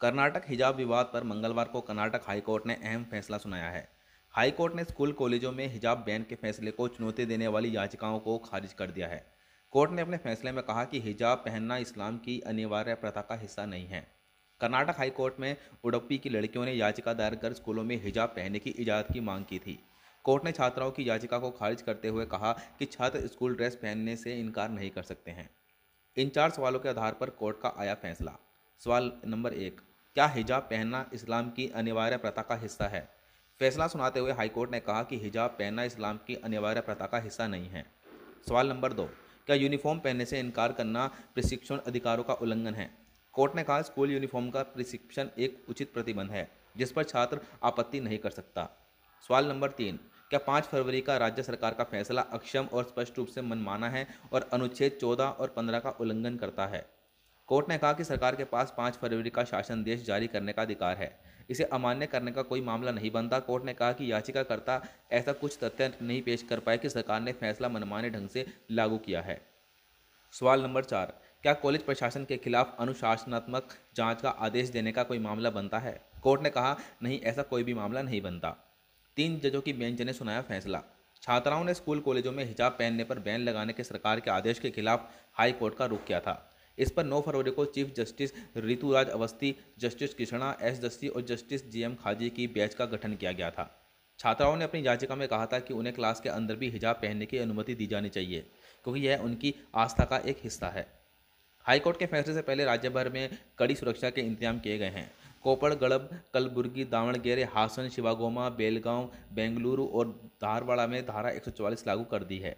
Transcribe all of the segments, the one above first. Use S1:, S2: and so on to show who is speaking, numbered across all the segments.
S1: कर्नाटक हिजाब विवाद पर मंगलवार को कर्नाटक हाईकोर्ट ने अहम फैसला सुनाया है हाईकोर्ट ने स्कूल कॉलेजों में हिजाब बैन के फैसले को चुनौती देने वाली याचिकाओं को खारिज कर दिया है कोर्ट ने अपने फैसले में कहा कि हिजाब पहनना इस्लाम की अनिवार्य प्रथा का हिस्सा नहीं है कर्नाटक हाईकोर्ट में उडप्पी की लड़कियों ने याचिका दायर कर स्कूलों में हिजाब पहनने की इजाज़त की मांग की थी कोर्ट ने छात्राओं की याचिका को खारिज करते हुए कहा कि छात्र स्कूल ड्रेस पहनने से इनकार नहीं कर सकते हैं इन चार सवालों के आधार पर कोर्ट का आया फैसला सवाल नंबर एक क्या हिजाब पहनना इस्लाम की अनिवार्य प्रथा का हिस्सा है फैसला सुनाते हुए हाईकोर्ट ने कहा कि हिजाब पहनना इस्लाम की अनिवार्य प्रथा का हिस्सा नहीं है सवाल नंबर दो क्या यूनिफॉर्म पहनने से इनकार करना प्रशिक्षण अधिकारों का उल्लंघन है कोर्ट ने कहा स्कूल यूनिफॉर्म का प्रशिक्षण एक उचित प्रतिबंध है जिस पर छात्र आपत्ति नहीं कर सकता सवाल नंबर तीन क्या पाँच फरवरी का राज्य सरकार का फैसला अक्षम और स्पष्ट रूप से मनमाना है और अनुच्छेद चौदह और पंद्रह का उल्लंघन करता है कोर्ट ने कहा कि सरकार के पास पाँच फरवरी का देश जारी करने का अधिकार है इसे अमान्य करने का कोई मामला नहीं बनता कोर्ट ने कहा कि याचिकाकर्ता ऐसा कुछ तथ्य नहीं पेश कर पाए कि सरकार ने फैसला मनमाने ढंग से लागू किया है सवाल नंबर चार क्या कॉलेज प्रशासन के खिलाफ अनुशासनात्मक जांच का आदेश देने का कोई मामला बनता है कोर्ट ने कहा नहीं ऐसा कोई भी मामला नहीं बनता तीन जजों की बेंच ने सुनाया फैसला छात्राओं ने स्कूल कॉलेजों में हिजाब पहनने पर बैन लगाने के सरकार के आदेश के खिलाफ हाई कोर्ट का रुख किया था इस पर 9 फरवरी को chief justice Rituraj Awasthi justice Krishna S दस्ती और जस्टिस जी एम खाजी की बैच का गठन किया गया था छात्राओं ने अपनी याचिका में कहा था कि उन्हें क्लास के अंदर भी हिजाब पहनने की अनुमति दी जानी चाहिए क्योंकि यह उनकी आस्था का एक हिस्सा है हाईकोर्ट के फैसले से पहले राज्य भर में कड़ी सुरक्षा के इंतजाम किए गए हैं कोपड़ गड़ब कलबुर्गी दावणगेरे हासन शिवागोमा बेलगांव बेंगलुरु और धारवाड़ा में धारा 144 लागू कर दी है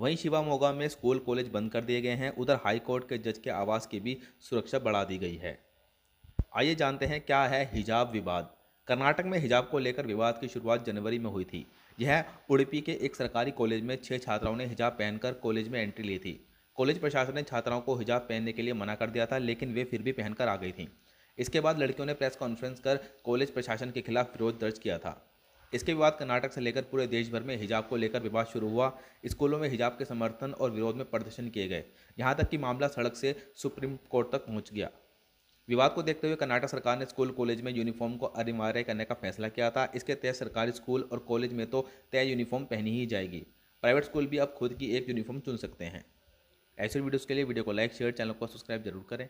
S1: वहीं शिवामोगा में स्कूल कॉलेज बंद कर दिए गए हैं उधर हाईकोर्ट के जज के आवास की भी सुरक्षा बढ़ा दी गई है आइए जानते हैं क्या है हिजाब विवाद कर्नाटक में हिजाब को लेकर विवाद की शुरुआत जनवरी में हुई थी यह उड़पी के एक सरकारी कॉलेज में छः छात्राओं ने हिजाब पहनकर कॉलेज में एंट्री ली थी कॉलेज प्रशासन ने छात्राओं को हिजाब पहनने के लिए मना कर दिया था लेकिन वे फिर भी पहनकर आ गई थीं इसके बाद लड़कियों ने प्रेस कॉन्फ्रेंस कर कॉलेज प्रशासन के खिलाफ विरोध दर्ज किया था इसके बाद कर्नाटक से लेकर पूरे देश भर में हिजाब को लेकर विवाद शुरू हुआ स्कूलों में हिजाब के समर्थन और विरोध में प्रदर्शन किए गए यहाँ तक कि मामला सड़क से सुप्रीम कोर्ट तक पहुँच गया विवाद को देखते हुए कर्नाटक सरकार ने स्कूल कॉलेज में यूनिफॉर्म को अनिवार्य करने का फैसला किया था इसके तहत सरकारी स्कूल और कॉलेज में तो तय यूनिफॉर्म पहनी ही जाएगी प्राइवेट स्कूल भी अब खुद की एक यूनिफॉर्म चुन सकते हैं ऐसे वीडियोज़ के लिए वीडियो को लाइक शेयर चैनल को सब्सक्राइब जरूर करें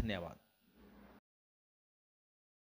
S1: धन्यवाद